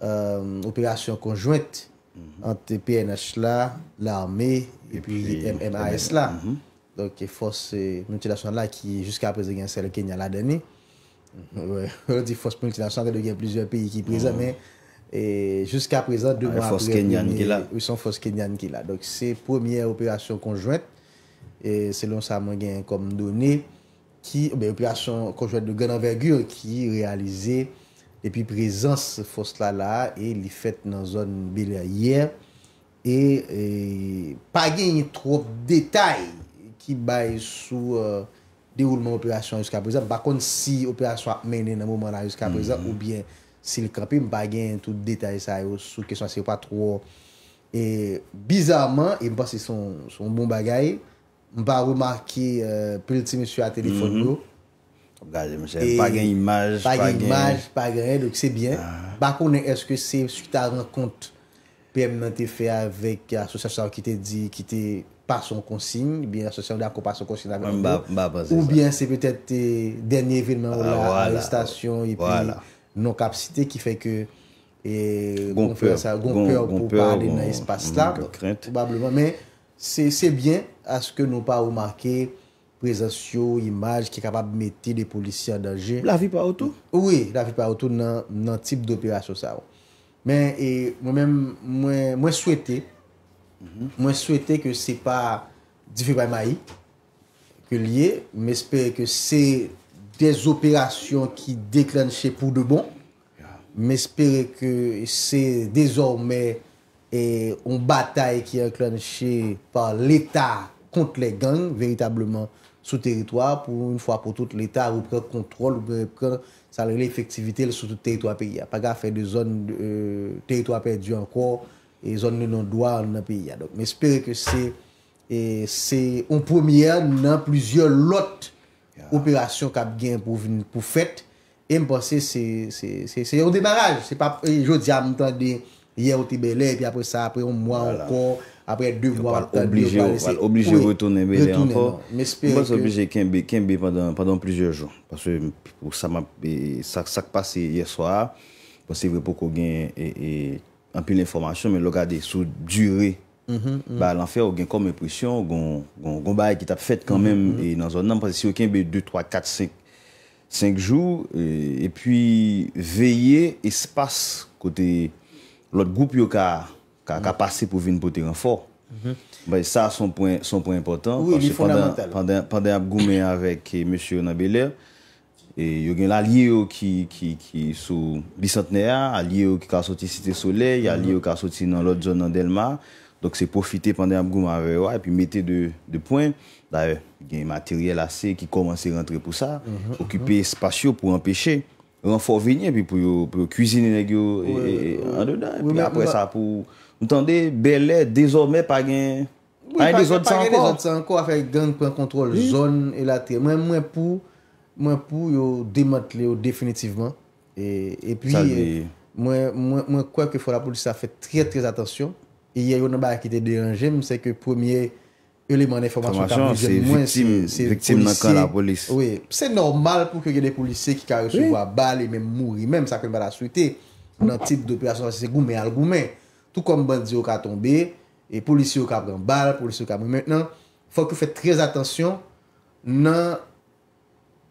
operasyon konjouet ante PNH la, l'armé, epi M.A.S. la. Donk e fos muntilasyon la ki jiska aprezen gen sel kenyan la dene. On di fos muntilasyon la, ante gen plizye peyi ki prese, men, e jiska aprezen, ante fos kenyan ki la. Donk se pwemye operasyon konjouet, selon sa mwen gen kom doni, ki, operasyon konjouet de gwen anvergur, ki realize E pi prezans fos la la, e li fet nan zon belayen. E, e pa gen yon trok detay ki bay sou e, deroulman operasyon yuska prezant. Bakon si operasyon ap menen nan mouman la yuska prezant, mm-hmm. ou bien sil krapi, mba gen yon trok detay sa yo sou kesan se yon pa trok. E bizarman, e mba se son bon bagay, mba remarke e, pelotime sou a telefon mm-hmm. yo. Gaze mse, pa gen imaj, pa gen... Pa gen imaj, pa gen, lòk se byen. Bakounen, eske se suk ta renkont PM nante fe avèk asosyasyon ki te di, ki te pa son konsigne, bi asosyasyon la ko pa son konsigne la gen, ou byen se petète denye evèlmen ah, ou la prestasyon, epi non kap site ki fe ke gon pèr pou parli nan espas la, probableman. Mè, se byen aske nou pa ou marke... prezantio, imaj, ki kapap mette de polisi an dange. La vi pa oto? Oui, la vi pa oto nan tip de operasyon sa ou. Men, mwen souwete, mwen souwete ke se pa difi pa ma yi ke liye, men espere ke se de operasyon ki de klanshe pou de bon, men espere ke se dezorme e on batay ki an klanshe pa l'Etat kont le gang, veritableman sou teritwa pou un fwa pou tout l'Etat ou pre kontrol ou pre pre sa l'efectivite lè sou tout teritwa pe y a. Pag a fè de zon teritwa perdi an kon, e zon nan doa nan pe y a. Mè espère ke se on pomiè nan plüzyon lot operasyon kap gen pou fèt, e mpansè se yon demaraj, se pa jò diya mtande yè ou tibè lè, pi apre sa apre yon mwa an kon... apre devwa wale oblije. Oblije retounenbe le anpo. Mwen se oblije kenbe pendant plizye joun. Pase sa kpase yeswa pase vrepo kogen anpe l'informasyon men logade sou dure ba lanfer wagen kom epwisyon gong baye ki tap fet kanmen nan zon nanpase si yo kenbe 2, 3, 4, 5 5 joun epwi veye espas kote lot group yo ka ka pase pou vin pou teren fort. Mhm. Bay, sa son poin important. Oui, li fonamental. Pandè Abgoumen avèk M. Nabeler, yo gen l'alye yo ki sou bisantene a, alye yo ki ka soti site solei, alye yo ki ka soti nan l'ot zon nan Delmar. Dok se profite pandè Abgoumen avèk wè, api mette de poin. Da, gen materyèl asè ki komanse rentre pou sa. Mhm. Okupè spasyon pou empèche renfort venye, api pou yo kouzine negyo an do dan. Api apè sa pou... Mwen tan euh, de, belè, dezo mè pa gen... A gen dezo tsa anko? A gen dezo tsa anko, a fe yon kontrol zon e la tre. Mwen mwen pou, mwen pou yo demote le yo definitivman. E pi, mwen kwen ke fwa la polisi a fe tre trez atensyon. E yon mwen ba ki te deranje, mwen se ke premier eleman informasyon ta pou jen mwen. Informasyon, se victime, se victime nan ka la polisi. Oui, se normal pou ke yon de polisi ki kare sou vo a bal, e mwen mouri. Mwen mwen sa kwen ba la souite, nan tip de operasyon, se goume al goume. Mwen mwen, Tou kom bandi ou ka tombe, e polisi ou ka brembal, polisi ou ka mou. Mètenan, fòk pou fè trèz atensyon nan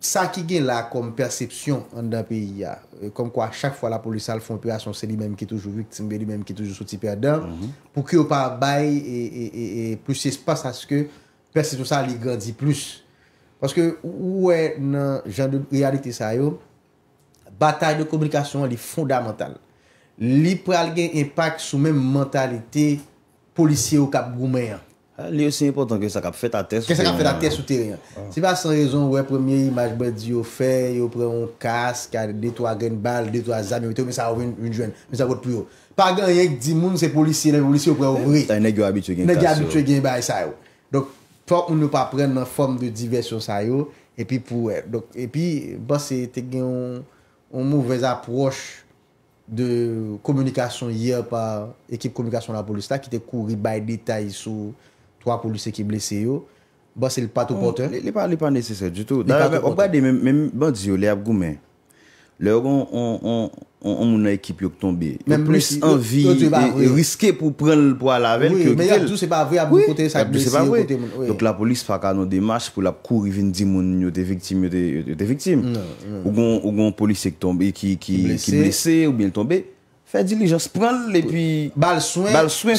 sa ki gen la kom persepsyon an da peyi ya. Kom kwa chak fwa la polisi al fonpey asonsen li mèm ki toujou, li mèm ki toujou soti pey adan, pou ki ou pa bay e plus espas aske persepsyon sa li grandi plus. Paske ou wè nan jan de reality sa yo, batalj de komunikasyon li fondamental. Li pou al gen impak sou men mentalite Polisye ou kap goumen yan ah, Li ou se impotant ke sa kap fet a tes Ke sa kap fet a tes ou ah. teren Si va san rezon ou e premier imajbe di yo fe Yo pre yon kas Kade detwa gen bal, detwa zam Yon ite ou men sa ouven yon jwen Men sa ouven pou yon Par gen yon ek di moun se polisye Lè yon polisye ou pre ouven Lè yon nek yo abitue gen ba yon sa yo Dok pou ou nou pa pren nan form de diversyon sa yo E pi pou wè E pi ba se te gen On mou vez aproche de komunikasyon yè pa ekip komunikasyon la polis ta ki te kouri bay detay sou 3 polise ki blese yo ba se li patou konten li pa nesesè du tout okpade men bon diyo li ap goumen Le ou gon an mounan ekip yo k tombe, e plus anvi, e riske pou pren l pou alaven k yo gil. Mwenye, mwenye, mwenye, mwenye, mwenye. Donc la polis faka nan demache pou lap kou rivin dimoun yo te viktim yo te viktim. Ou gon polis ek tombe ki blese ou bien tombe. Fè di li jans pran li, epi... Bal souen,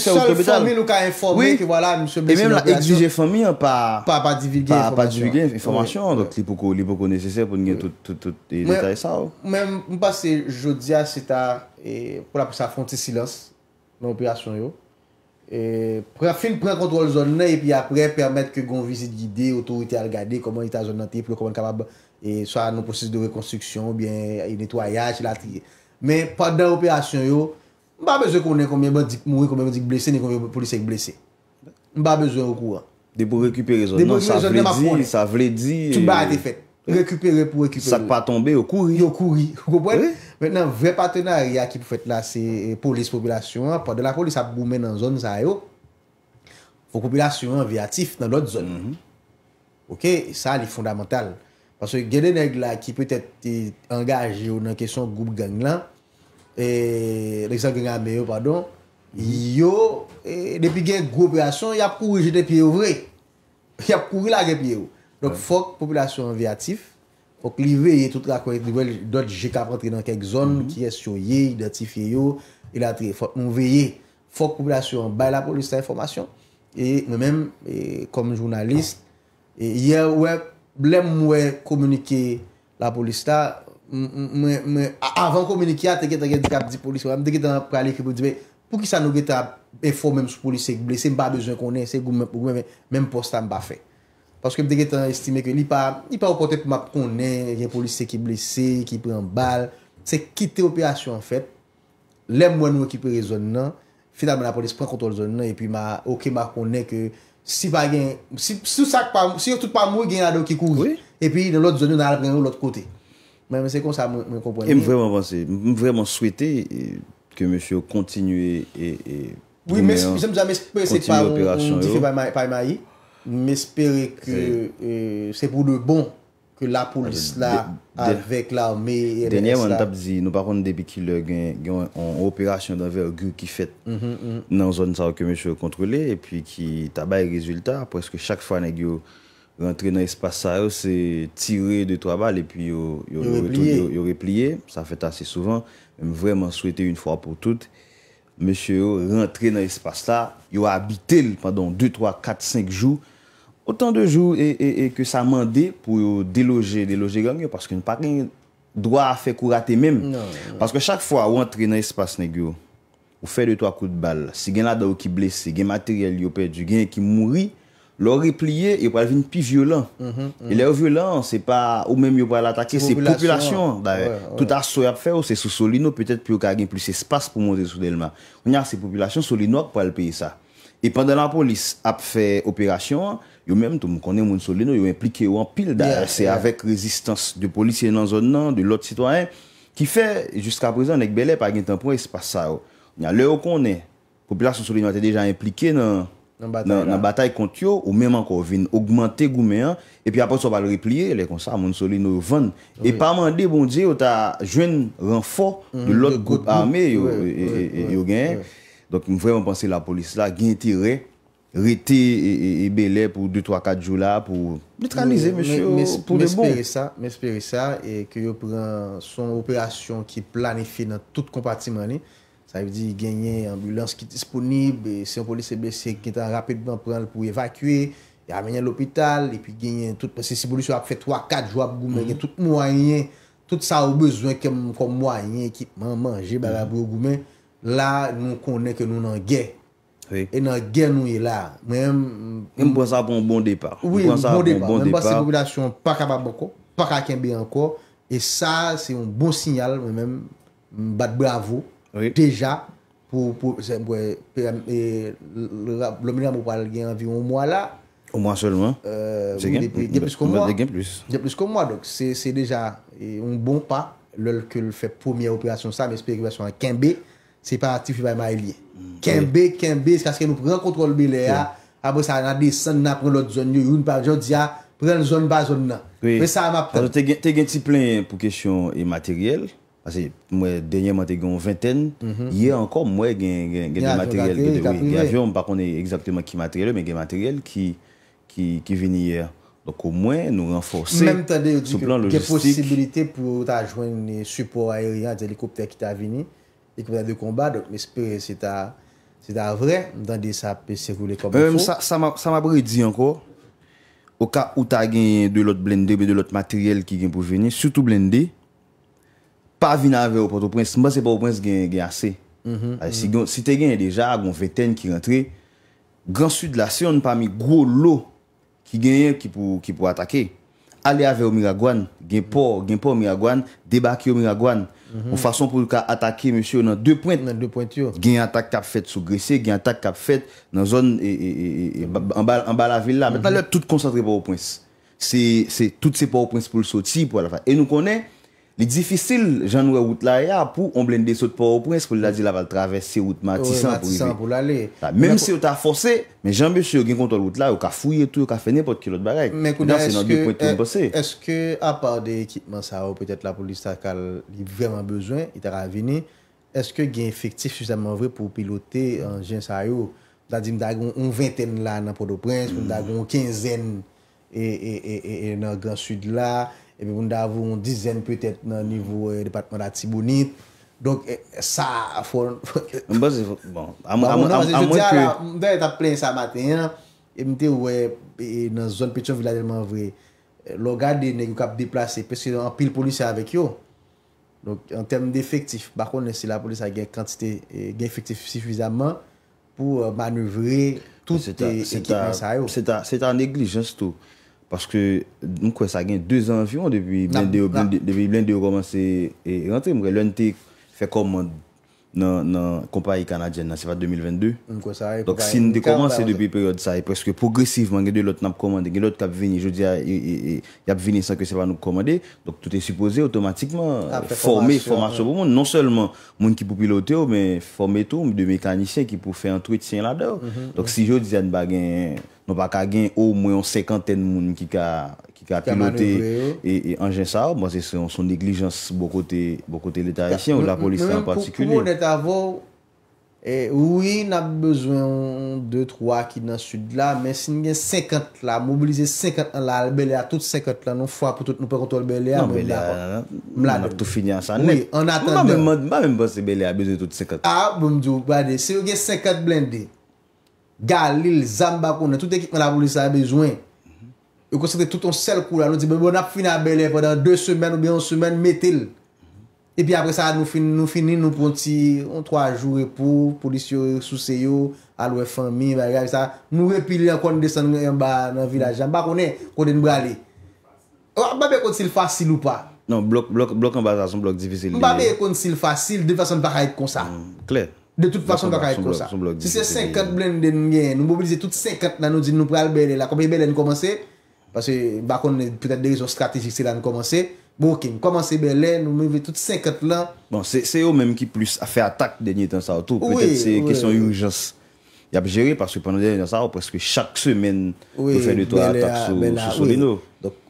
sol fomi nou ka informe ki wala, msou bise l'operaçyon. E mèm la ekdige fomi, pa... Pa divigè informasyon. L'ipoko nesesè pou ngen tout, tout, tout, tout. E detay sa ou. Mèm mpase jodi a seta, pou la pwese a fonte silans, nan operaçyon yo, pre fin pre kontrol zon nan, epi apre permèt ke gon vise djide, otorite al gade, koman ita zon nan te, pou lè koman kama bè, e so a nou pwese de rekonstruksyon, ou bien netwayaj, lati... Men, padan opyasyon yo, mba bezwen konnen konmen mwen dik moun, konmen mwen dik blese, mba bezwen okou an. De pou rekupere zon. De pou non, rekupere zon, nan, sa vle di. Tou ba de e, fet. Rekupere pou rekupere. Sak pa tombe, yo kouri. Yo kouri. Gopwen, men nan, vre patenari a ki pou fet la, se polis, populasyon an, padan la polis ap boumen nan zon zay yo, pou populasyon an viatif nan lot zon. Ok, sa li fondamental. Paswe, gede neg la ki peut et engaje yo nan kesyon goup gang lan, E, yo e, depi gen gro operasyon, yap kou rejete piye ou vre. Yap kou rejete piye ou. Donk fok populasyon vi atif, fok li veye tout akwen, nouvel dot jek ap rentre nan kek zon, mhm. ki es yo ye, identifiye yo, il ati fok, nou veye fok populasyon, bay la polista informasyon, e mèm, e, kom jounalist, e ye wè, blèm wè, komunike la polista, a, mwen, mwen, mwen, avan kon menikya teke teke dikap di polis wè, mwen teke tena prale ki pou dibe, pou ki sa nou geta informem sou polisèk blese, mwen pa bejoun konen se goun mwen, mwen posta mwen pa fe paske mwen teke tena estime ke li pa li pa wapotet mwen konen gen polisèk ki blese, ki pren bal se kite operasyon an fèt lem mwen wè ki prezonen nan final mwen apolis pren kontrol zonen nan e pi ma, ok ma konen ke si wak gen, si wak tout pa mwen gen adon ki kouri, e pi lout zonen nan alapren nou lout kote Men mese kon sa moun kompanyen. E mwen vreman souwete kemjou kontinuye e mwen kontinuye operasyon yo. Oui, men euh, se mdjan mespere se pa yon di fe pa yon mai. Mespere kemjou se pou lè bon ke la pou ah, lis mm-hmm, mm-hmm. la avèk la me. Denye mwen tap di, nou pa ron depi ki lè gen yon operasyon davè yon ki fet nan zon sa kemjou kontrole e pi ki tabay rezultat pou eske chak fa nè gyou rentre nan espasa yo, se tire 2-3 bal, epi yo repliye. Sa fète ase souvan. Vreman souwete yon fwa pou tout. Mèche yo, rentre nan espasa yo abite l, pardon, 2-3-4-5 jou, otan 2 jou, e ke sa mande pou yo deloje, deloje gang yo, paske yon pa gen yon dwa a fè kou rate mèm. Paske chak fwa yo rentre nan espasa neg yo, ou fè 2-3 kou de bal, si gen la da ou ki blese, gen materiel yo pe di, gen ki mouri, lor e pliye, yo pal vin pi violan. E lè ou violan, ou mèm yo pal atake, se populasyon. Tout a sou ap fè ou se sou solino, petèt pou yo kagen plus espas pou mwote sou delman. Ou nyan, se populasyon solino ak pal paye sa. E pandan la polis ap fè operasyon, yo mèm, tou mwen konen mwen solino, yo implike yo an pil. Se avèk rezistans de polisyen nan zon nan, de lote sitwanyen, ki fè, jiska prezen, nèk belè, pal gen tanpwen, espas sa ou. Oh. Ou nyan, lè ou konen, populasyon solino ate deja implike nan... Nan batay kont yo ou menman kon ou vin. Augmente goumen an. E pi apos wap al repliye, le kon sa, moun soli nou ven. E pa mande bon di yo ta jwen renfor de lot gout arme yo gen. Donk mwen vreman panse la polis la, gen ti re, re ti e be le pou 2-3-4 jou la pou... Nitranize mèche pou le bon. Mèche peri sa, mèche peri sa e ki yo pren son operasyon ki planifi nan tout kompatiman li. sa yon genyen ambulans ki disponib, se yon polis se besye, genyen rapidman pou evakue, genyen l'opital, se si boli sou ap fè 3-4 jwa pou goumen, genyen tout mouayen, mhm. tout sa ou bezwen kem kon mouayen, ekipman manje, la nou konen ke nou nan gen, e nan gen nou e la. Mwen bon sa bon bon depar. Mwen bon sa bon bon depar. Mwen bas se mobilasyon pa kaba boko, pa kakembe anko, e sa se yon bon sinyal, mwen bat bravo, Deja, pou, pou, zembe, pe, e, lomilèm ou pal gen anvi ou mwa la, ou mwa seulement, euh, gen plus kon mwa, se, se deja, ou mbon pa, lol ke l fè pòmye operasyon sa, mwen spèk yon operasyon, kenbe, se pa atif yon bay ma e liye. Mm. Kenbe, kenbe, skaske nou prek kontrol be le a, abo sa nan de san nan prelot zon yon, yon pa jò di a, prel zon ba zon nan. Pe sa a map ten. Te gen ti plen pou kesyon e materyèl, Mwen denye matè gen yon vènten Yè ankon mwen gen Gè de materyèl Gè avyon pa konè exactement ki materyèl Mwen gen materyèl ki vèni yè Dok o mwen nou renforsè Sou plan lojistik Mèm tè de ke posibilité pou ta jwen Nè support aérien dè l'ekopter ki ta vèni Dè koumè de kombat Mèm espère se ta vè Mèm tè de sa pè se roule kòm Sa mè brè di ankon Ou ka ou ta gen de l'ot blèndè Be de l'ot materyèl ki gen pou vèni Soutou blèndè pa vina ve ou pote ou prens, mbase pou ou prens gen ase. Si te gen yon deja, agon ve ten ki rentre, gran sud la se, on pa mi mm-hmm. gro lo ki gen yon ki pou atake. Ale a ve ou Miragwan, gen pou ou Miragwan, debake ou Miragwan, ou fason pou yon ka atake mèche ou nan dè pointe. Gen yon atake kap fèd sou gresè, gen yon atake kap fèd nan zon en bala vil la. Metan lè, tout koncentre pou ou prens. C'est tout se pou ou prens pou l'soti. E nou konè, Li difisil janwe wout la ya pou omblende sot pa woprens pou li la di la val travesse wout matisan pou li be. Ou matisan pou la le. Ta, menm si wout a fose, men janbesi yo gen kontol wout la, yo ka fouye tou, yo ka fene pot ki lot barek. Men kouna, eske, eske, a pa de ekitman sa yo, petet la polis takal li vreman bezwen, ita ravine, eske gen efektif susaman vre pou pilote anjen sa yo? Da di mdagon on venten la nan pod woprens, mdagon on kenzen e nan gansud la... epi moun davou moun dizen pwet et nan nivou depatman da tibounit. Donk sa... Mbazi, bon, amon kwen... Mbazi, jouti a la, moun den et ap plen sa maten yan, epi mwen te wè, nan zon pechon viladelman vre, logade ne yon kap deplase, peske an pil polisya avek yo. Donk, an temm de efektif, bakon ne se la polisya gen kantite, gen efektif sifizaman pou manouvre tout ekipman sa yo. Seta neglijan stou. Paske mwen kwen sa e gen 2 an fi mwen depi blende yo komanse e rentre. Mwen gen lente fe koman nan Kompayi Kanadjen nan sefa 2022. Donc non mm-hmm, mm-hmm. si mwen de komanse depi periode sa e preske progresiveman gen lote nap komande gen lote kap veni, jodi ya yap veni san ke sefa nou komande. Tout e suppose otomatikman fomey fomasyon pou moun. Non selman moun ki pou pilote yo, men fomey tou mwen de mekanisyen ki pou fe antwit si yon lade yo. Donc si jodi yan bagen... Mwen pa ka gen ou mwen yon sekanten moun ki ka pilote. E anjen e sa ou, mwen se son neglijans bo kote l'Etat-Efyan ou la polisya an patikulere. Mwen pou mwen Etavo, woui nan bezwen 2-3 ki nan sud la, men sin gen sekanten la, mobilize sekanten la, belè a tout sekanten la, nou fwa pou tout nou pe kontol belè a. Nan belè a, nan nan nan, mwen ap tou finyan sa. Mwen mwen mwen se belè a non, bezwen tout sekanten la. A, boum djou, bade, se yon gen sekanten blende, Galil, Zamba konnen, tout ekipman la polisi a bezwen Yo konserte tout ton sel kou la Nou di bebo nap fina belè Pendan 2 semen ou bi 1 semen metel E pi apre sa nou fini Nou pon ti 3 jou repou Polisio sou seyo Alwe fami Mou repili an kon de san yon ba nan vila Zamba konnen konde nou gale Mbabe kon si l fasil ou pa Mbabe kon si l fasil De fason baka ek konsa Kler De tout fason baka ekon sa. Si se 50 blen den gen, nou m'oblize tout 50 nan nou di nou pral belen la. Kombe belen nou komanse, pase bakon nou pwede de rizot stratijik si lan nou komanse, mwokin, komanse belen, nou mwive tout 50 lan. Bon, se yo menm ki plus afe atak denye tan sa wot, ou pwede se kesyon yon jas yap jere, pase pou nan denye tan sa wot, pwede se chak semen nou fene to atak sou lino.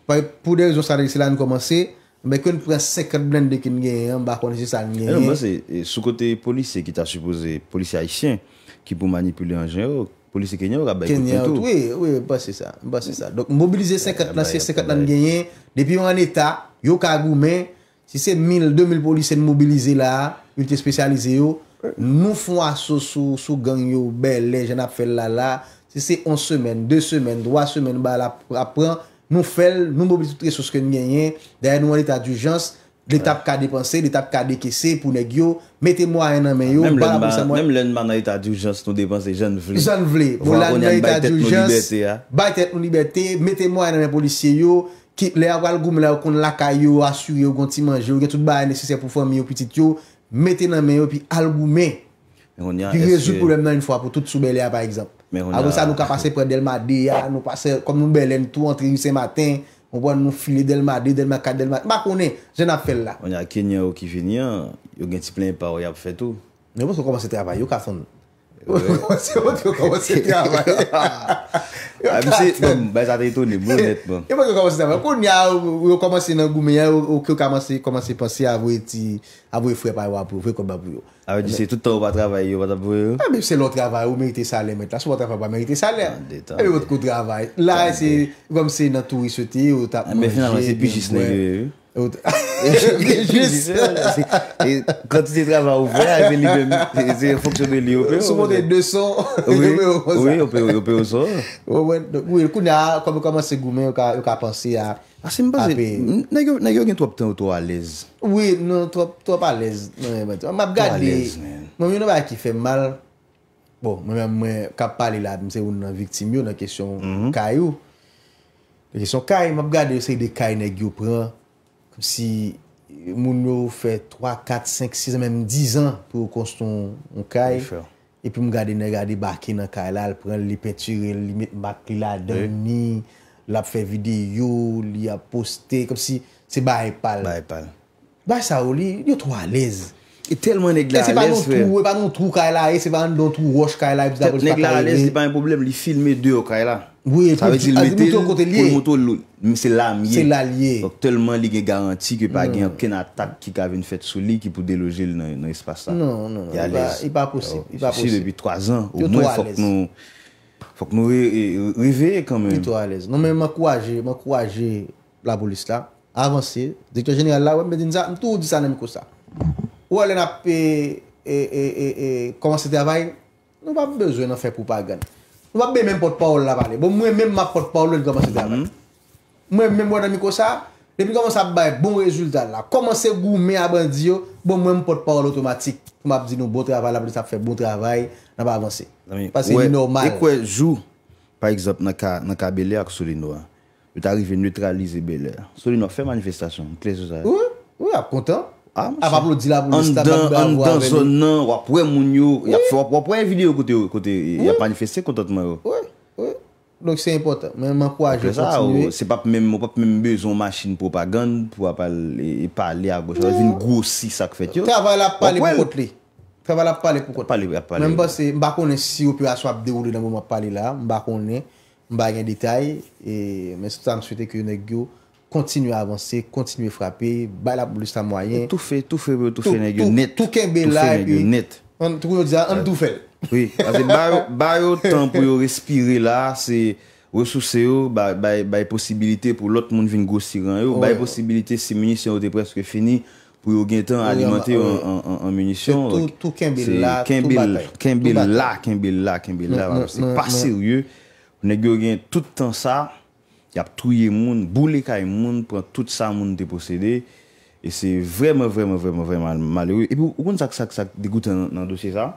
Pwede rizot stratijik si lan nou komanse, Mwen kon prase 50 blende kin genyen, ba konnese san genyen. Mwen se sou kote polise ki ta supose, polise haitien, ki pou manipule an genyo, polise kenyan wak, ba yon koutou. Kenyan wak, wè, wè, ba se sa, ba se sa. Donk mobilize 50 nasye, 50 nan genyen, depi yon an eta, yon ka goumen, se se 1000, 2000 polisen mobilize la, yon te spesyalize yo, nou fwa sou, sou gan yo, bel, le, jen ap fel la la, se se 1 semen, 2 semen, 3 semen, ba la pran, Nou fel, nou mou biti tout resos ke nou genyen, dahè nou an etat d'urjans, l'etap ka depanse, l'etap ka dekesse, pou leg yo, mette mou a yon nan men yo. Nem lènman an etat d'urjans nou depanse, jen vle. Jen vle, mou lènman bon, an etat d'urjans, baytèt nou libetè, mette mou a yon nan men polisye yo, ki lè a walgoum lè wakon laka yo, asur yo, gonti manj yo, gen tout ba a nesise pou fòm yo, mette nan men yo, pi algoumè, ki rezout pou remnan yon fò, pou tout soube lè a par Agon sa nou ka pase pre del madi ya, ah, nou pase kom nou belen tou, entri yu se matin, mou bon nou file del madi, del maka del madi, bakoune, jen ap fel la. On ya Kenya ou ki veni ya, yo gen ti plen pa ou ya ap fetou. Yo mons yo komanse travay, yo ka son... Yon komanse, yon komanse travaye Yon tat Yon komanse travaye Koun ya, yon komanse nan gumeye Yon komanse, yon komanse panse avwe ti Avwe fwe pa yon apwe, avwe konbabwe yon Avwe di se toutan wap travaye yon, wap apwe yon A mi se lò travaye, wou merite salè met la Sou wap travaye wap merite salè A mi wot kout travaye La yon se, yon komanse nan touwisote yon A mi finan wase pichisne yon Kontou ti travan ouvre A ven li demi Soumonte 200 Ouye, ouye, ouye Ouye, l kou nye a Koube kama se goumen Ou ka pansi a A se mbaze, nè yon gen trop ten ou trop alez Ouye, non, trop alez Mabgade, moun yon an ki fe mal Moun mwen mwen Kap pale la, mwen se yon an viktim yo Nan kesyon kai ou Kesyon kai, mabgade yon se yon kai Nè yon pren Si moun nou fè 3, 4, 5, 6, mèm 10 an pou yon konston yon kaj, epi mou gade nè gade baki nan kaj la, lè pètyre, lè mète baki la deni, lè ap fè videyo, lè ap poste, kom si se bay pal. Bay pal. Bay sa ou li, yon trou alèz. E telman neg la alèz, fè. E se pan yon trou kaj la, e se pan yon trou roche kaj la, e se pan yon trou roche kaj la, Sa ve di lou ete pou loutou Mise lamiye Telman li ge garanti Ki pa gen akken atak Ki ka ven fèt souli Ki pou deloje lè nan espasa Y a non. lez non, non, Y pa posib Fok nou revè Y to a lez Mwen kouaje la bolis la Avansi Ou alen ap Komanse te avay Mwen pa bezwen an fè pou pa gan Mwen pa bezwen an fè pou pa gan Ou ap be menm pot pa ou la pale. Bon mwen menm map pot pa ou la l goma se devan. Mhm. Mwen menm wad anmiko sa. Depi goma sa ap baye bon rezultat la. Koman se wou menm apand yo. Bon mwenm pot pa ou la otomatik. Mwap di nou bon travay la. Abansi sa ap fè bon travay. Napa avansi. Pas se yon normal. E kwen jou. Par exemple nan ka bele ak sou re no. Le te arrivé neutralize bele. Sou re no fè manifestation. Owe? Owe ap kontan. An ah, dan son nan wapwe moun yo Wapwe videyo kote Yapanifese kontatman yo Donc se importan Mwen anpou aje Mwen apme mbezon masjin propagande Pwa pale non. a gosha Vyn goshi sak fet yo Travala pale kou kote Mwen bakone si yo Pwa aswap de ouro Mwen bagen detay Mwen stanswete ki yon e gyo kontinu avanse, kontinu frape, ba la pou lisa mwayen. Tout fè, tout fè, tout fè nè gyo net. Tout kèmbe la, an d'ou fè. Oui, azè, ba yo tan pou yo respire la, se wè sou se yo, ba y posibilite pou lot moun vin gò si ran yo, ba y posibilite se munisyon ou te preske fèni, pou yo gen tan alimentè an munisyon. Tout kèmbe la, tout batè. Kèmbe la, kèmbe la, kèmbe la. Vare, se pa seryè, ou nè gyo gen tout tan sa, Y ap touye moun, boule ka y moun, pran tout sa moun te posede. E se vremen, vremen, vremen, vremen malerou. E pou woun sak sak sak degoute nan dosye sa.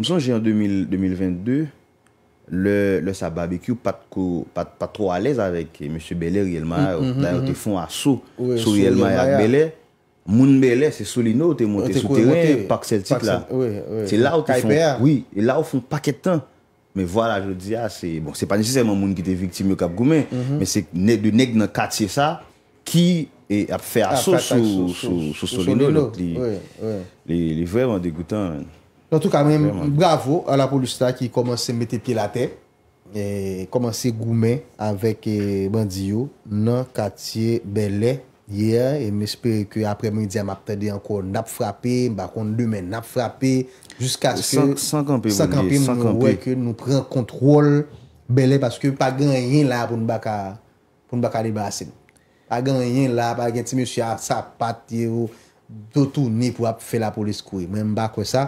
Mison jè an 2022, lè sa barbekyou patro alèz avèk mèche belè riyelman. La yon te fon aso, sou riyelman yak belè. Moun belè se solino ou te monte sou terren, pak seltik la. Ti la ou te fon pak etan. Mè vwa ah, bon, la jò di a, se pa nisise mè moun ki te viktime yo kap Goumen, mè se nek nan katye sa, ki ap fè asos sou solenò. Li vèman degoutan. Non tout ka mè, bravo, ala pou l'usta ki komanse mette pi la te, komanse Goumen avèk bandiyo nan katye belè, ye, mè spè kè apre mè di a map tè di ankon nap frapè, bakon lè men nap frapè, Jusk aske 100 kampi moun wèk nou pren kontrol belè paske pa gen yon la pou nou baka li basen. Pa gen yon la, pa gen ti mè chè ap sa pati ou dotou ni pou ap fè la polis kouy. Men mba kwe sa,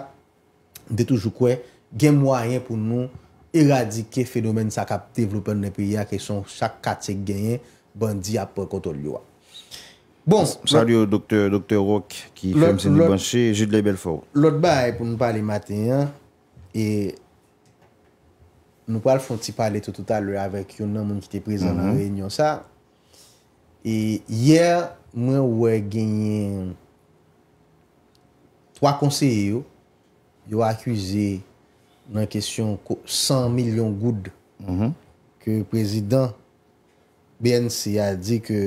de toujou kwe, gen mwa yon pou nou eradike fenomen sa kap devlopè nè piya ke son chak kate gen yon bandi ap kontol yon wè. Bon. Salyo Dr. Rock ki Femse Nibanchi, Jitlai Belfort. Lot bay pou nou pali maten ya. E nou pal fon ti pali tout tout alwe avek yon nan moun ki te prezen nan renyon sa. E yer, mwen wè genyen 3 konseye yo. Yo akwize nan kesyon ko 100 milyon goud ke mhm. prezident BNC a di ke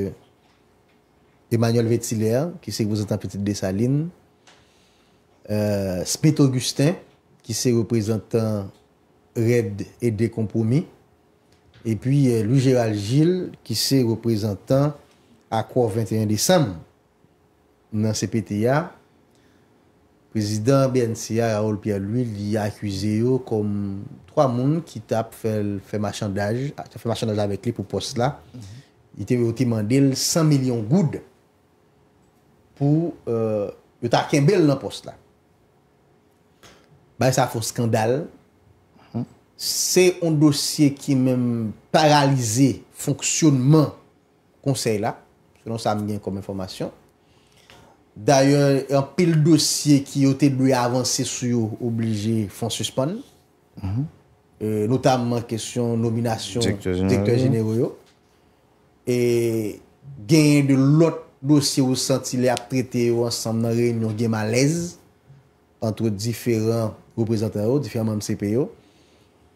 Emmanuel Vettilè, ki se kouzant anpetite de Saline, euh, Speth Augustin, ki se reprezentant Red et Décompromis, et puis euh, Louis-Gérald Gilles, ki se reprezentant Accro 21 décembre nan CPTIA. Prezident BNCA Raoul Pierre-Louis li a akwize yo kom 3 moun ki tap fè machandaj fè machandaj avèk li pou post la. Mm-hmm. I te vè otimandil 100 milyon gouds pou euh, yot a ken bel nan post la. Ba yon sa fò skandal. Mhm. Se yon dosye ki mèm paralize fonksyonman konsey la, se non sa mèm gen kom informasyon. D'ayon, yon pil dosye ki yote dwe avansè sou yo oblige fon suspon. Mhm. Euh, notamman kèsyon nominasyon dekter jenero yo. E genye de lot dosye ou sentile ap trete yo ansan nan reynyon gen malez antre diferan reprezentan yo, diferan mansepe yo.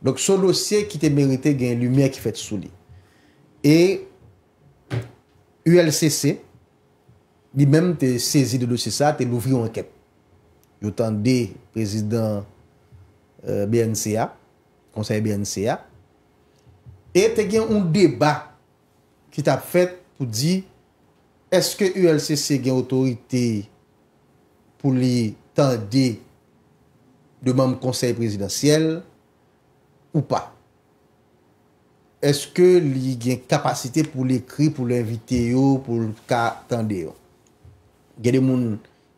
Dok sou dosye ki te merite gen lumiye ki fet sou li. E, ULCC, li men te sezi de dosye sa, te louvri ou ankep. Yotan de prezident euh, BNCA, konsay BNCA, e te gen un deba ki ta fet pou di Eske ULCC gen otorite pou li tende de mam konsey presidansyel ou pa? Eske li gen kapasite pou li kri, pou li invite yo, pou li tende yo? Gen de moun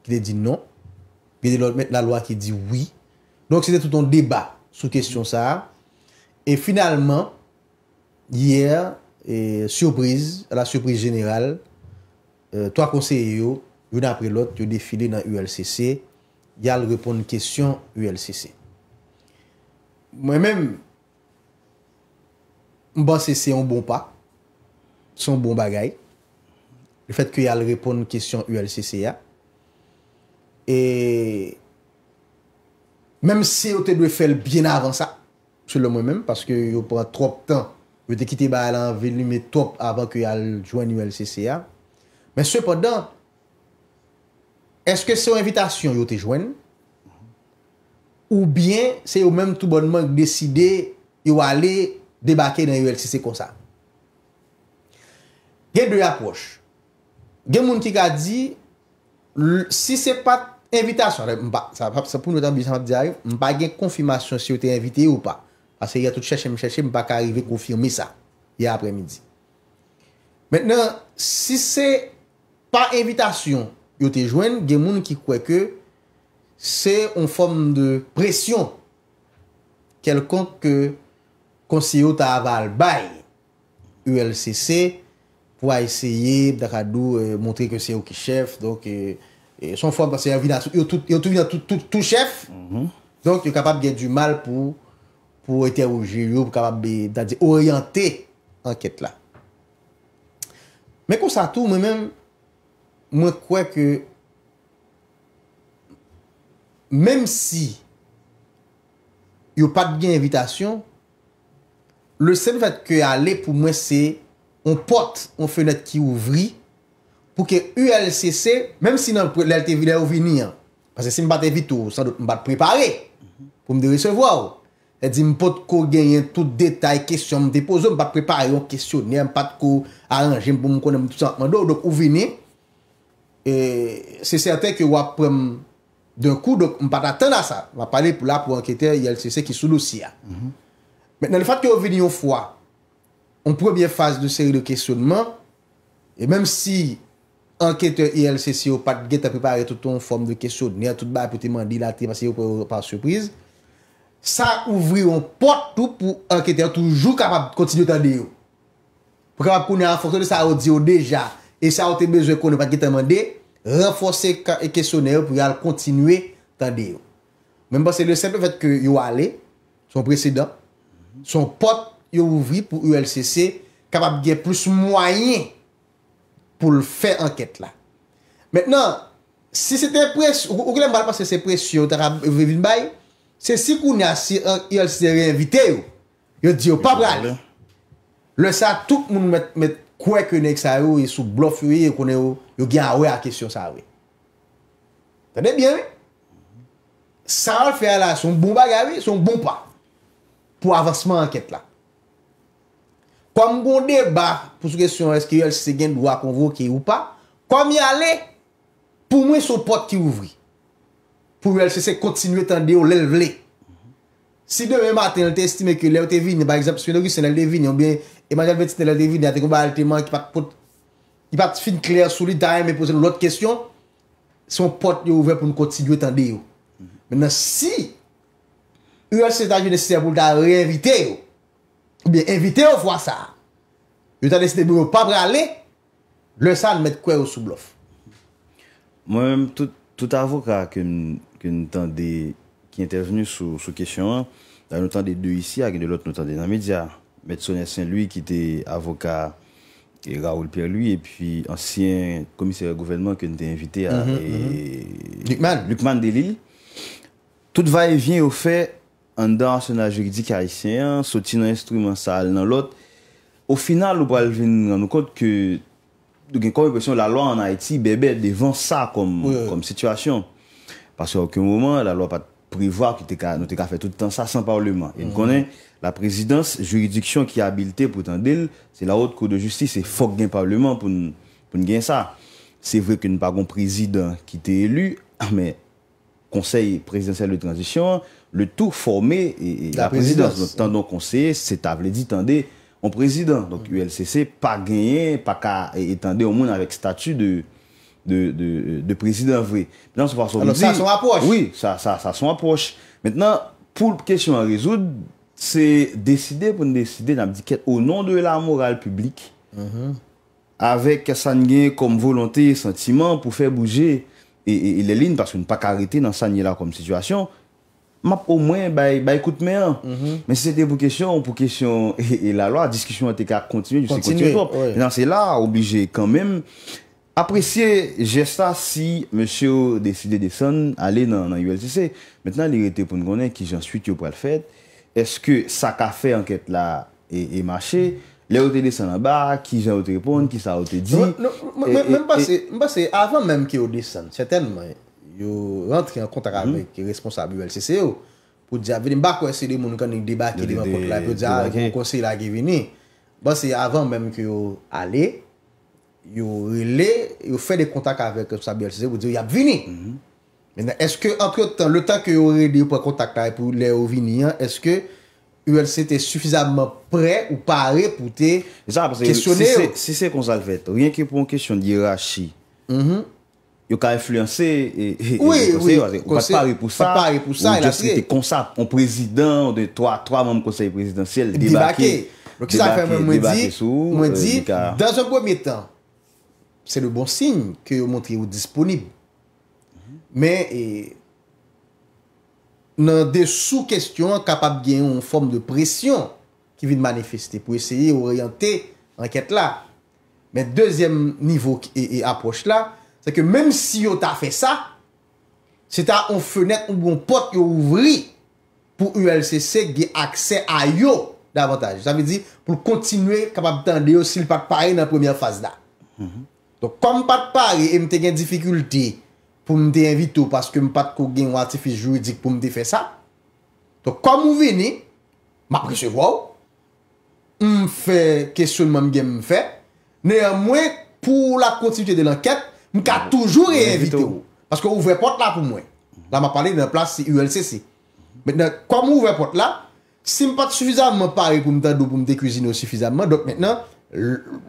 ki de di non, gen de la loi ki di oui. Donk se de touton debat sou kesyon sa. E finalman, yere, surprise, la surprise generale, Euh, Toa konseye yo, yon apre lot, yo defile nan ULCC, yal repon n kestyon ULCC. Mwen men, mba CC yon bon pa, son bon bagay, le fèt ki yal repon n kestyon ULCC ya, e, menm se yo te dwe fel bien avan sa, sou lè mwen men, paske yo pran trop tan, yo te kite ba alan veni me trop avan ki yal jwen ULCC ya, Men se podant, eske se yo invitasyon yo te jwen, ou bien, se yo menm tout bon mank deside yo ale debake nan yo el si se konsa. Gen de yakwosh, gen moun ki ka di, si se pat invitasyon, mpa, sa pou nou tan bisan pat di a yon, mpa gen konfirmasyon si yo te invite ou pa, ase yon tout chèche mchèche, mpa ka arrive konfirmé sa, yon apre midi. Mètenan, si se pa evitasyon yo te jwen, gen moun ki kweke, se yon fom de presyon kelkonk kon se yo ta aval bay, ULCC, pou a eseye eh, moun tre ke se yo ki chef, eh, eh, son fom kon se yo yo tou vi nan tou chef, mm-hmm. donk yo kapab gen du mal pou ete ouje yo, pou kapab be da di oryante anket la. Men kon sa tou, men men, mwen kwe ke mèm si yo pat gen evitasyon, le sen fèd kwe ale pou mwen se on pot an fenèt ki ouvri pou ke ULCC, mèm si nan lèl te vide ou vini an, pasè si m bat evit ou, sa dout m bat preparé, pou m de recevò ou. E di m pot ko gen yen tout detay, kesyon m depozò, m bat preparé, m pat ko aranje, m pou m konen m tout sa akman do, dok ou vini an, E se serte ke wap prem doun kou, mpata tanda sa, wap pale pou la pou anketer ILCC ki sou lousia. Men, nan le fat ke wavini yon fwa, on premyen faz de seri de kesyonman, e menm si anketer ILCC wap pat get a prepare touton fom de kesyon, ni a tout ba apite man dilate, sa ouvri yon pot pou anketer toujou kapap kontinyot an deyo. Pou kapap pou ni an fokte de sa odyo deja E sa ou te bezwe konou pa ki temande, renfonse kèsonè yo pou yal kontinue ta deyo. Menmè se le sepe fèt ke yo ale, son presidant, son pot yo ouvri pou ULCC kapab gen plus mwayen pou euh, l fè anket la. Mètenan, si se te presyon, ou kèlem bal pas se se presyon, ou kèlem bal pas se se presyon, se si koun yasi an ULCC re-invite yo, yo diyo pa bral, lè sa tout moun mèt kwe kwenek sa yo, yi e sou blof yo, yi e konen yo, yu gen a we a kesyon sa we. Tane bien mi? San an fè la, son bon baga vi, son bon pa, pou avansman anket la. Kwa m gonde ba, pou sou kesyon, eske Yel Sese gen wakon vokye ou pa, kwa mi ale, pou mwen sou pot ki ouvri. Pou Yel Sese kontinu etan de yo lè lè. Si nou yon maten yon te estime ki lè ou te vin, ba ekzap, si yon nou yon sen lè ou te vin, yon biye, yon majal veti sen lè ou te vin, yon te kon ba yon teman ki pat pot, ki pat fin kler sou li, da yon me pose nou lote kesyon, son pot yon ouver pou nou kontidyo etan de yon. Menan si, yon se zanjou nesise apou da re-invite yon, ou biye, evite yon fwa sa, yon ta deside biyo pa brale, lè sa an met kwe yon sou blof. Mwen mwen tout avoka ke nou tende yon, ki intervenu sou kesyon an, nan nou tan de dou isi, agen de lot nou tan de nan medya. Metsou Nessin, lui, ki te avoka Raoul Pierre, lui, epi ansyen komisère gouvenman ke nou te invite mm-hmm, a mm-hmm. Lukman Delil. Tout va e vyen ou fe an dan se nan juridik aisyen, soti nan instrument sa, al nan lot. Ou final, ou pa el vyen nan nou kont ke, dou gen kom epresyon, la loi an Haiti, bebe, devan sa kom situasyon. Pase wak yon mouman, la loi pat prévoir que nous avons fait tout le temps ça sans parlement. Et nous mhm. connaissons la présidence, juridiction qui a habilité pour tant c'est la haute cour de justice, et faut qu'il parlement pour parlement pour nous gagner ça. C'est vrai que nous pas un président qui est élu, mais conseil présidentiel de transition, le tout formé et, la, présidence. présidence. Donc, tant conseiller, c'est à dit, tendez, on président. Donc, mhm. ULCC, pas gagné, pas qu'à étendre au monde avec statut de de prezident vre sa son apoche sa son apoche pou kèsyon an rezoud se deside pou ne deside au non de la moral publik avèk san gen kom volante sentiman pou fè bouje e le line pasoun pa karete nan san gen la kom situasyon map ou mwen bay koute men men se te pou kèsyon pou kèsyon e la lo a diskisyon an te ka kontine nan se la oblije kanmèm apresye jesta si mèche ou deside desan ale nan ULCC. Mètenan li rete pon konen ki jan suit yo pral fèd, eske sa ka fè anket la e mache, le ou te desan an bak, ki jan ou te repon, ki sa ou te di. Mè mbase, avan mèm ki ou desan, chetèn mwen, yo rentre yon kontak avèk ki responsab ULCC yo, pou dja vini. Mbak wè si de moun kon yon debak ki di man pot la, pou dja mwen konsi la ki vini. Mbase, avan mèm ki ou ale, yo rele, yo fè de kontak avèk ou sa BLC, ou di yo yap vini. Mè nan, eske, an preotan, le tan ke yo rele, yo pwen kontak la, pou le yo vini, eske, ULC te sufisabman prè ou pa repoute kèsyonè yo? Si se konzal vet, rien ki pou an kèsyon di rachit, mhm. yo ka refluansè, ou pat pari pou sa, ou te konsap, ou prezident, ou de 3 mèm konsey prezidentsel, debake, debake, debake sou, mwen di, dans an gwen metan, Se le bon sign ke yon montri yon disponib. Men, nan de sou kestyon kapap gen yon form de presyon ki vin manifesti pou esye yon oryante anket la. Men, dezyen nivou ki apos la, se ke menm si yon ta fe sa, se ta yon fenet yon bon pot yon ouvri pou ULCC gen akse a yon davantaj. Sa mi di pou kontinue kapap tan de yon sil pak pare nan premier faz da. Mh mh. Donk kon m pat pare, e m te gen difikulti pou m de evito paske m pat kou gen watifis juridik pou m de fe sa. Donk kon m ouveni, ma presevwa ou, m fe kesyonman gen m fe, ne an mwen pou la kontivite de l'enket, m ka toujou re evito. Paske ouve pot la pou mwen. La ma pale nan plas ULCC. Mwenen kon m ouve pot la, si m pat sufizanman pare pou m te adou pou m de kouzine ou sufizanman, donk menen,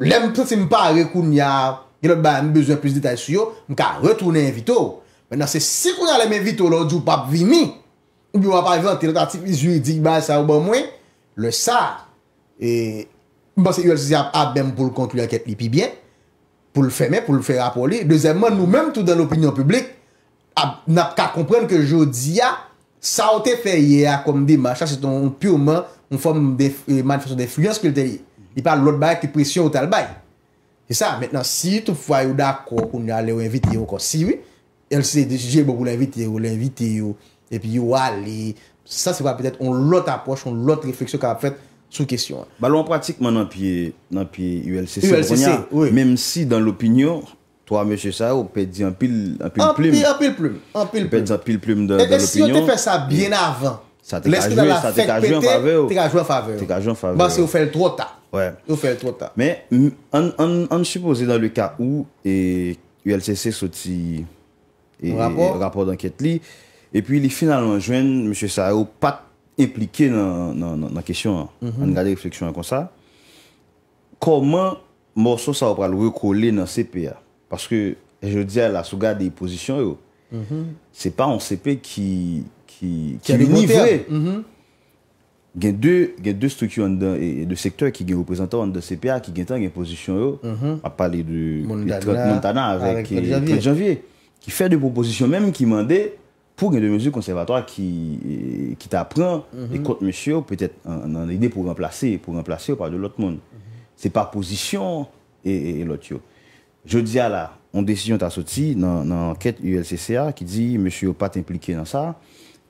lempe si m pare pou m ya... Yelot ba, mi bezwen plus detay sou yo, mwen ka retounen yon vitou. Mwen nan se si kou nan lèmen vitou lò, djou pap vimi, mwen pi wap ap vimi an telotatif, juhidikman, sa ou ban mwen, le sa. Bon, e, mwen se yon sisi ap ap bèm pou l'kontryan ket li, pi bèm, pou l'fèmè, pou l'fè rapolè. Dezemman, nou mèm tou dan l'opinyon publik, ap nap ka komprenn ke jodi ya, sa ou te fè yè a kom di man, sa se ton pyo man, mwen fòm manifasyon de fluens ki l'tè yè. Y par l'ot ba, ki presyon ou tal bay E sa, mennen si tou fwa yo dako pou nou yale yo invite yo, kon si yo, el se de si je bo pou l'invite yo, l'invite yo, epi yo ale, sa se va petet on lot apoche, on lot refleksyon ka ap fèt sou kesyon. Balon pratikman nan piye, nan piye ULCC. ULCC, oui. Mem si dan l'opinyon, to a meche sa yo, pe di an pil, an pil plume. An pil plume, an pil plume. Pe di an pil plume dan l'opinyon. E de si yo te fè sa bien avan, lè se yon la fèk pète, te kajou an fave. Te kajou an fave. Ban se yo fèl tro ta. Ou fèlè trò ta. Mè, an s'y pose dan lè ka ou, e ULCC soti rapport d'ankèt li, e pi li finalman jwen, M. Sao, pat implike nan nan kèsyon, an gade refleksyon an kon sa, koman mòso sa wè pral wè kòle nan CP a? Paske, jè jè dè la sou gade y posisyon yo, se pa an CP ki ni vè. Mè, gen de stokyo an de sektor ki gen reprezentant an de CPA ki gen tan gen pozisyon yo a pale de Trot Montana ki fè de pozisyon menm ki mande pou gen de mezou konservatoa ki ta pran e kont mèche yo pou remplase ou par de lot moun se pa pozisyon e lot yo jodi a la, on desisyon ta soti nan anket ULCCA ki di mèche yo pat implike nan sa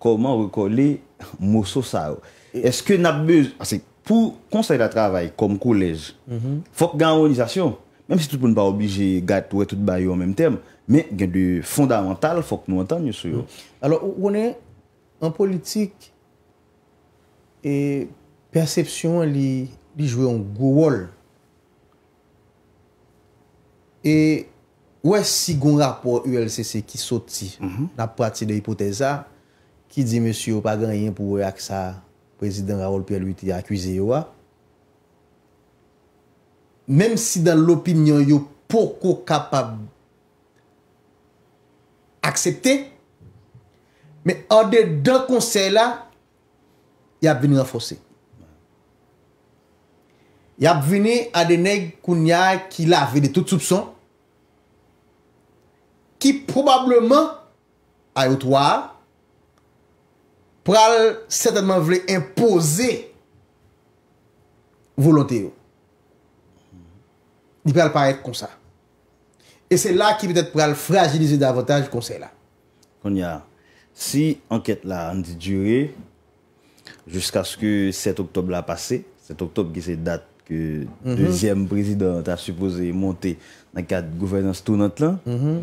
koman rekole moso sa yo Eske nap bez, ase, pou konsey la travay kom koulej, mhm. fok gen anonizasyon, menm si tout pou nou pa oblije gat ou et tout bayou an menm tem, men gen de fondamental fok nou anton yosuyo. Mhm. Alors, wone, an politik e persepsyon li jwe yon gowol e wè si goun rapor ULCC ki soti, mhm. nap pati de hipoteza ki di monsi ou pa gen yon pou reaksa Prezident Raoul Pialuiti a akwize yo a. Mem si dan lopinyon yo poko kapab aksepte, me orde dan konsey la, y ap veni nan fose. Y ap veni a dene kounyay ki la ave de tout soupson, ki probableman ayot waa pral sèdèdman vle impose volantèyo. Di pral parek kon sa. E sè la ki pèdèd pral fragilize davantage kon sè la. Konya, si anket la an di djure, jysk aske 7 oktob la pase, 7 oktob ki se dat ke deuxième président a supposé monte nan kat governance tout notre lan,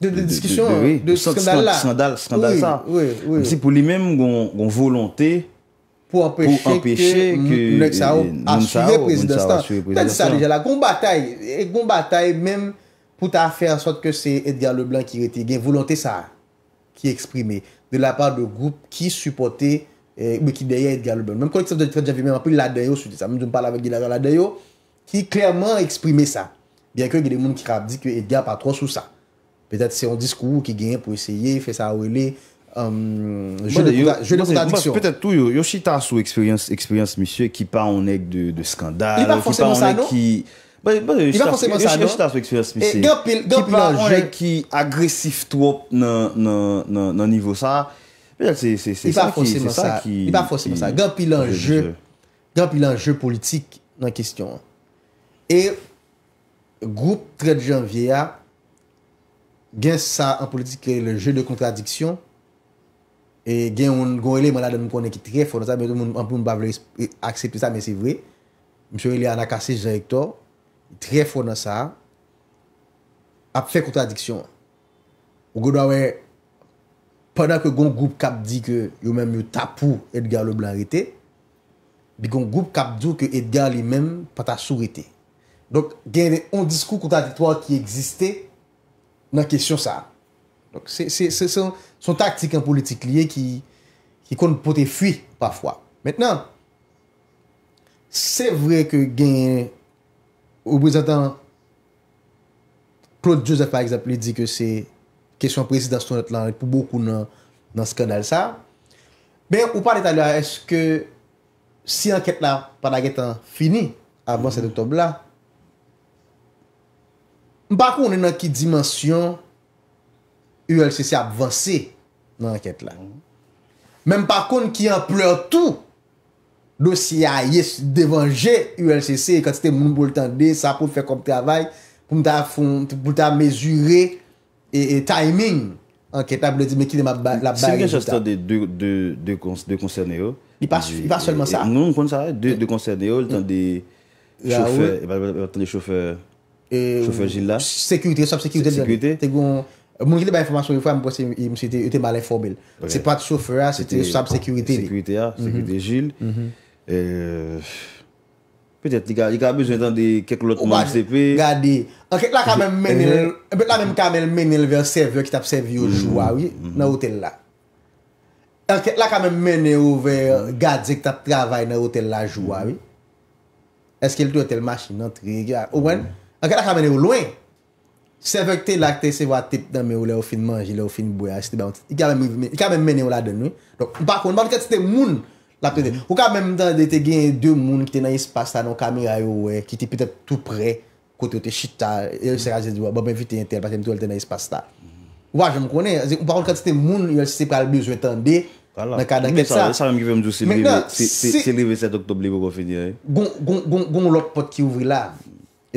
De diskisyon, de skandal la. De skandal sa. Si pou li men gwen volante pou empèche moun sa ou assurè prezidansan. Ta di sa li jala. Goun batay. Goun batay men pou ta fè an sot ke se Edgar Leblanc ki rete. Gen volante sa ki eksprime de la part de group ki supporte eh, ou ki deye Edgar Leblanc. Mèm kon eksef de l'itraje, jave mèm apri Ladeyo sou de sa. Mèm joun parle avè gwen Ladeyo ki klerman eksprime sa. Bien kwen gen de moun ki rabdi ki Edgar patro sou sa. Petète se yon diskou ki gen pou esye, fe sa a ou ele, jen de prou t'addiksyon. Petète tou yon chita sou eksperyans misye ki pa on ek de skandal, ki pa on ek ki... Yon chita sou eksperyans misye, ki pa on ek ki agresif t'wop nan nivou sa, petète se... Yon pa fosseman sa, gen pi lan jen politik nan kestyon. E, group 13 jan vieya, gen sa an politik le je de kontradiksyon e gen yon goele man la den mkwone ki tre fwona sa mwen mpwoun bavle aksepti sa men se vwe mswe li an akase jizan rektor tre fwona sa ap fe kontradiksyon ou gouda wè padan ke goun goup kap di ki yo menm yo tapou Edgar le blan rete bi goun goup kap di ki Edgar le menm pata sou rete gen yon diskou kontradiksyon ki eksiste nan kesyon sa. Se son taktik an politik liye ki kon pote fwi pafwa. Mèt nan, se vre ke gen ou bou zatan Claude Joseph a ekzap li di ke se kesyon presi dans ton nat lan, pou boku nan skenal sa, ben ou pali tala, eske si anket la panag etan fini aban set oktob la, M pa kon nan ki dimensyon ULCC avanse nan anket la. Mhm. Men m pa kon ki an plew tou dosye a yes devanje ULCC e konti te moun pou l'tande, sa pou fè kom travay pou l'ta mèzure e, e timing anket la, pou lè di me ki dema la bari. Se gen chan se ta de de konserne yo. I pa sèlman sa? De konserne yo, l'tande mm. choufeur Sofer e, Gille la? Sekurite, sab sekurite. Sekurite? Te gwen, moun gite ba informasyon yon fwa mwen pwese yon mwen se yote mal informel. Se pat sofer a, se te sab sekurite li. Sekurite a, sekurite Gille. Petet, yon ka bezwen dan de keklotman CP. Ou wè, gade, anke la kame menel, anke la menel menel vèr server ki tap server yon joua wè, mhm. nan mhm. hotel la. Anke la kame menel ou vèr gade zèk tap travay nan hotel la joua wè. Eske lè tout hotel machine nantre, ou wè, Anke la ka mene ou lwen, se vek te lak te se vwa tip nan me ou le ou fin manj, le ou fin bouyaj, se te bant, i ka mene mene ou la den nou. Donk, bakon, bakon, kat se te moun, la prete, ou ka mèm dan, te genye dè moun, ki te nan yi spasta nan kamiray ou we, ki te pitèp tout pre, kote yo te chita, yo e se raje diwa, ba mèm vi tenye tel, pa se mèm tou al tenye yi spasta. Ouwa, jè m konen, ou bakon, kat se te moun, yo se se pralbi, yo se wè tan de,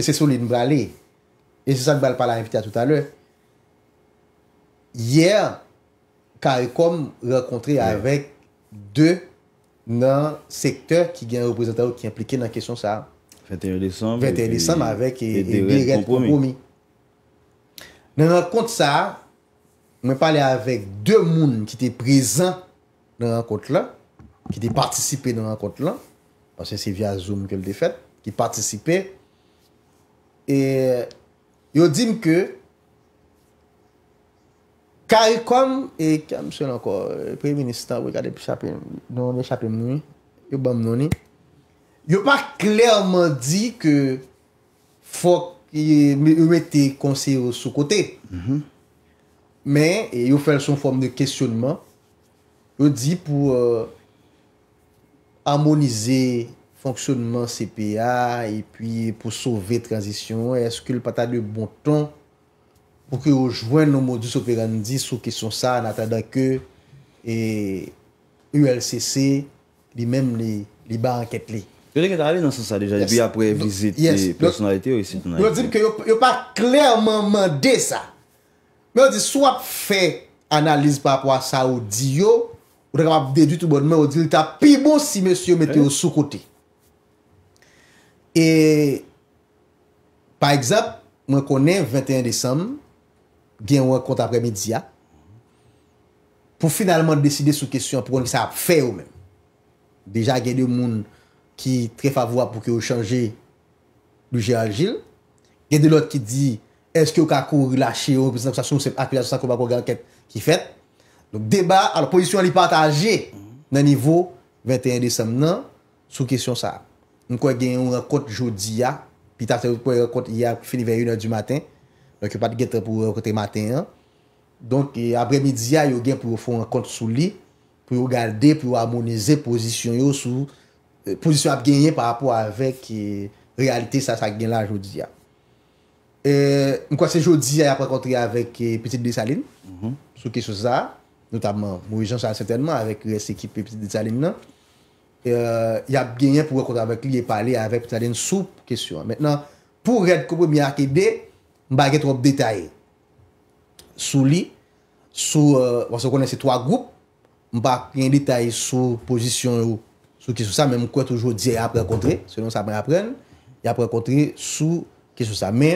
se sou li nou brale. E se sa nou brale pa la invite a tout a lè. Yè, kare kom rekontre avèk dè nan sektèr ki gen reprezentèr ou ki implike nan kesyon sa. 21 Desembe. 21 Desembe avèk e bè ret kompromi. Nan rekont sa, mè pale avèk dè moun ki te prezant nan rekont la, ki te partisipe nan rekont la, anse se via Zoom ke lè de fèt, ki partisipe E, yo di m ke ka yu kom e ka m son anko e, preministan we gade pou chapem yo ban m noni yo ma klerman di ke fok yu we te konseyo sou kote mhm. men e, yo fel son form de kesyonman yo di pou euh, amonize yu fonksyonman CPA, epi pou sove transisyon, eske l pata de bon ton pou ki yo jwen nou modus ou kwen an di sou kesyon sa, an atada ke ULCC, li menm li ba anket li. Yo di ki ta avi nan sou sa deja, bi apre vizit personalite ou isi. Yo pa klerman mande sa, yo di sou ap fe analize papwa sa ou di yo, ou dek ap dedu tout bon men, yo di li ta pi bon si mesyo mette yo sou kotey. E, pa ekzap, mwen konen 21 Desem, genwen kont apre media, pou finalman deside sou kesyon pou konen ki sa ap fè ou men. Deja gen de moun ki tre favo ap pou ki ou chanje luge aljil, gen de lot ki di, eske ou kakou rilache ou, ou se akou la san kou ba kou ganket ki fèt. Nou, deba al posisyon li pataje mm-hmm. nan nivou 21 Desem nan sou kesyon sa ap. mwen kwa gen yon rekont jodi ya, pi ta se yon rekont yon finiver yon an du maten, lak euh, yo pat getan pou rekontre maten an. Donk, apre midi ya, yon gen pou foun rekont sou li, pou yon gade, pou yon amonize posisyon yon sou, euh, posisyon ap gen yon par apou avèk realite sa sa gen la jodi ya. Mwen kwa se jodi ya, yon rekontre avèk Petit Dessalines, mm-hmm. sou kesou sa, notabman Mouison Sartre, se yon renman avèk res ekip Petit Dessalines nan, Euh, y ap genyen pou rekontre avèk li, li e palè avèk pou ta den sou kèsyon. Mèt nan, pou rekontre mi akèdè, mba gen trok detay. Sou li, sou, wò se konen se twa goup, mba gen detay sou posisyon ou, sou kèsyon sa, mbe mkwen toujou diè ap rekontre, se non sa mè apren, ap rekontre sou kèsyon sa. Mè,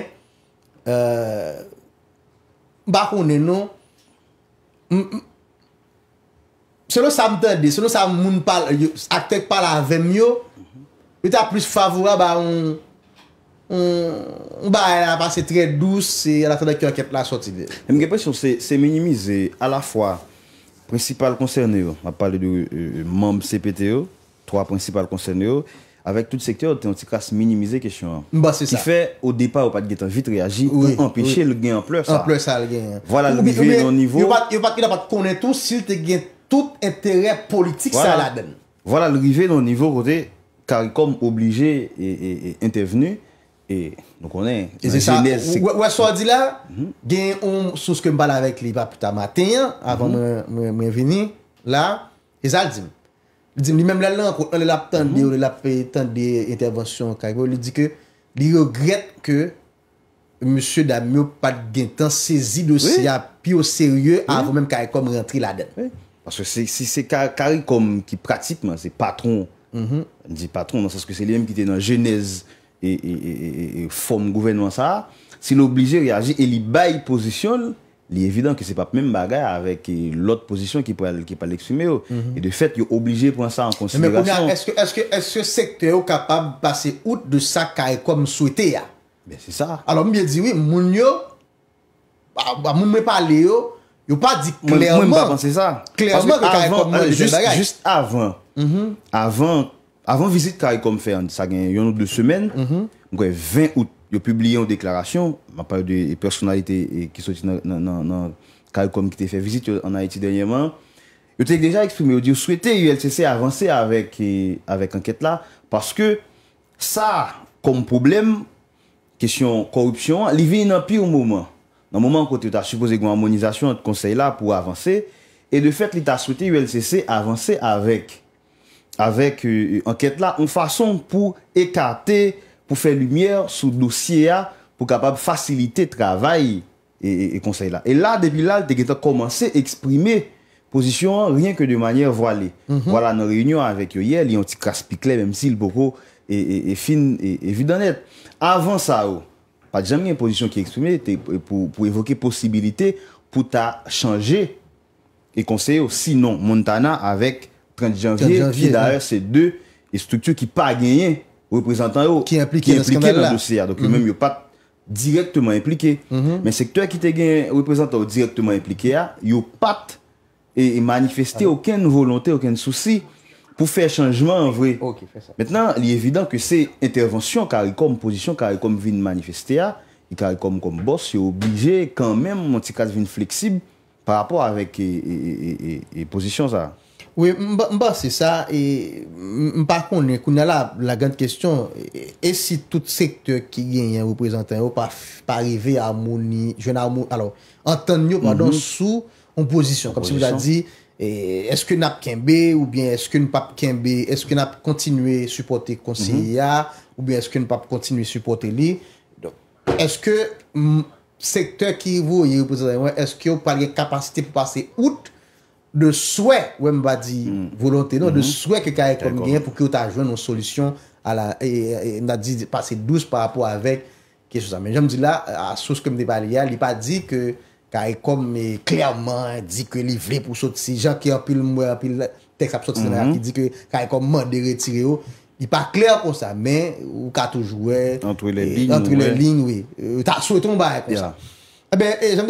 mba konen nou, m, m, Se nou sa mte de, se nou sa moun pal, aktek pal a vemyo, yo te ap lise favoran ba, ou ba, e la pase tre douce, e la fwede ki an ket la soti de. E mge presyon, se minimize a la fwa, prinsipal konsern yo, ap pale do mamb CPTO, 3 prinsipal konsern yo, avek tout sektyon, te ontikras minimize kesyon an. Ba se sa. Ki fe, ou depa, ou pat gwen te vit reagi, ou empiche, l gen en pleur sa. En pleur sa, l gen. Voilà, l gwen yon nivou. Yo pat ki da pat konen tou, sil te gen teny. tout entere politik sa la den. Voilà, le rive non nivou kote, karikom oblige et intervenu, et, nou konen, genèz. Ou aswa di mhm. mhm. la, gen on sou sken bal avek li pa pouta maten, avon mwen veni, la, e zal dim. Dim, di menm lè lank, ou lè lap tan de, ou lè lap tan de intervensyon karikom, li di ke, li rogret ke, monsye da mè ou pat gen tan sezi dosya, pi ou serye, avon menm karikom rentri la den. Oui. Parce que si c'est Karikom qui pratiquement c'est patron mm-hmm. dit patron dans ce sens que c'est lui-même qui était dans Genèse et forme gouvernement ça s'il est obligé de réagir et il y bat il positionne, il est évident que c'est pas le même bagay avec l'autre position qui peut l'exprimer mm-hmm. et de fait il est obligé de prendre ça en considération Est-ce que secteur est capable de passer outre de sa Karikom souhaitée Ben c'est ça Alors m'y a dit oui, moun yo moun me parle yo Yo pa di klerman. Mwen ba banse sa. Klerman ki karikom mwen euh, mm-hmm. mm-hmm. ki te bagay. Just avan. Avan. Avan vizit karikom fe an. Sa gen yon ou 2 semen. Mwen kwen 20 out. Yo publian ou deklarasyon. Ma par yo de personalite ki sou ti nan karikom ki te fe vizit yo an Haiti denye man. Yo te deja eksprime. Yo di yo souwete yo LCC avanse avek anket la. Paske sa kom problem. Kesyon korupsyon. Li vi nan pi ou mouman. an mouman kote ta suppose gwen amonizasyon an te konsey la pou avanse, e de fèk li ta soute ULCC avanse avèk an kèt la, an fason pou ekate, pou fè lumièr sou dosye ya, pou kapab fasilite travay e konsey la. E la, depi la, teke ta komanse eksprime posisyon an, rien ke de manyèr voale. Wala nan reynyon avèk yo yè, li yon ti kraspikle, mèm si l poko e fin, e vide anèt. Avans a ou. Oh, Pat jam gen yon pozisyon ki eksprime e, pou evoke posibilite pou ta chanje e konseye ou si non Montana avèk 30 janvier ki daè se dè yon e struktur ki pa genyen ou reprezentant ou ki implike nan dossier. Yon mèm yon mhm. pat direktyman implike. Men mhm. sektwa ki te genyen reprezentant ou direktyman implike a, yon pat e manifesté ouken volonté, ouken souci. Pou fè chanjman, vwe. Mètenan, li evidant ke se intervansyon karikom posisyon, karikom vin manifestè a, karikom kom bòs, yo obligè kèmèm, moun ti kase vin fleksib par rapport avèk e, e, e, e posisyon zara. Mbòs, se sa, mbèkoun, kounè la, la gènd kèsyon, esi tout sektè ki gen yè yè ou parive amouni, jè nan amouni, anten yo mwen dan mhm. sou, mwen posisyon, kom si mwen la di, Eh, eske nou ap kenbe ou bien eske nou ap kenbe eske nou ap kontinuye supporte konsilya mhm. ou bien eske nou ap kontinuye supporte li eske sektèr ki vou eske ou palye kapasite pou pase out de souè wè mba di mhm. volante non, de mhm. souè ke karek konm genye pou ki ou ta jwen nou solisyon e, e nan di pase douz pa rapo avek ke souza men jom di la asos ke mde palye li pa di ke ka yi e kom e klerman di ke li vle pou sot si, jan ki apil mwen, apil tek sa pou sot si nan, ki mhm. di ke ka yi e kom mwande retire yo, di pa kler kon sa men, ou katou jwet, entre le lign wè, ou tak sou eton mware kon sa.